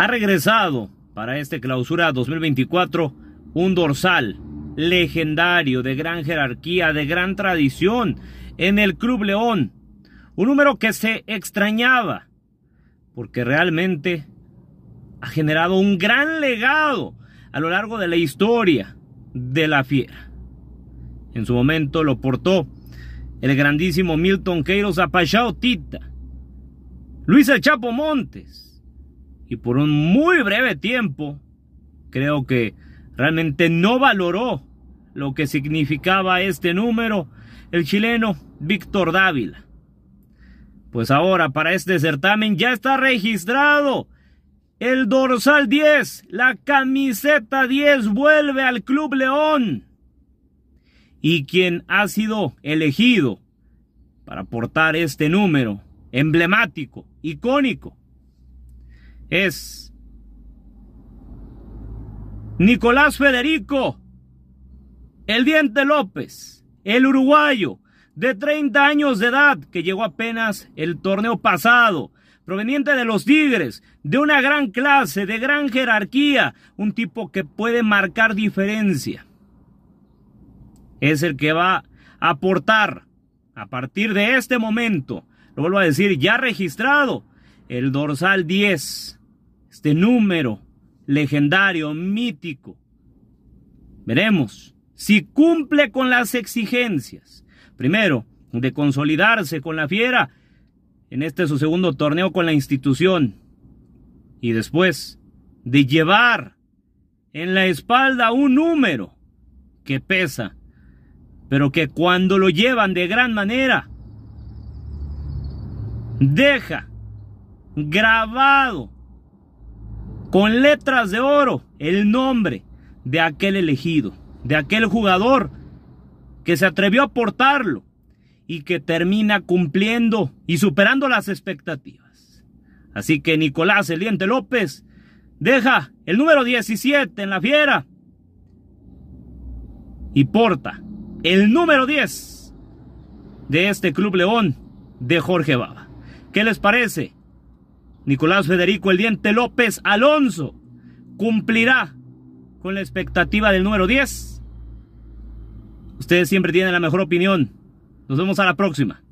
Ha regresado para este clausura 2024 un dorsal legendario, de gran jerarquía, de gran tradición en el Club León. Un número que se extrañaba, porque realmente ha generado un gran legado a lo largo de la historia de la fiera. En su momento lo portó el grandísimo Milton Queiroz Apachao Tita, Luis El Chapo Montes, y por un muy breve tiempo, creo que realmente no valoró lo que significaba este número el chileno Víctor Dávila. Pues ahora para este certamen ya está registrado. El dorsal 10, la camiseta 10 vuelve al Club León. Y quien ha sido elegido para portar este número emblemático, icónico, es Nicolás Federico, el diente López, el uruguayo de 30 años de edad que llegó apenas el torneo pasado, proveniente de los Tigres, de una gran clase, de gran jerarquía, un tipo que puede marcar diferencia. Es el que va a aportar a partir de este momento, lo vuelvo a decir, ya registrado, el dorsal 10 este número legendario, mítico. Veremos si cumple con las exigencias. Primero, de consolidarse con la fiera en este su segundo torneo con la institución. Y después, de llevar en la espalda un número que pesa, pero que cuando lo llevan de gran manera, deja grabado con letras de oro el nombre de aquel elegido, de aquel jugador que se atrevió a portarlo y que termina cumpliendo y superando las expectativas. Así que Nicolás Eliente López deja el número 17 en la fiera y porta el número 10 de este Club León de Jorge Baba. ¿Qué les parece? Nicolás Federico El Diente López Alonso cumplirá con la expectativa del número 10. Ustedes siempre tienen la mejor opinión. Nos vemos a la próxima.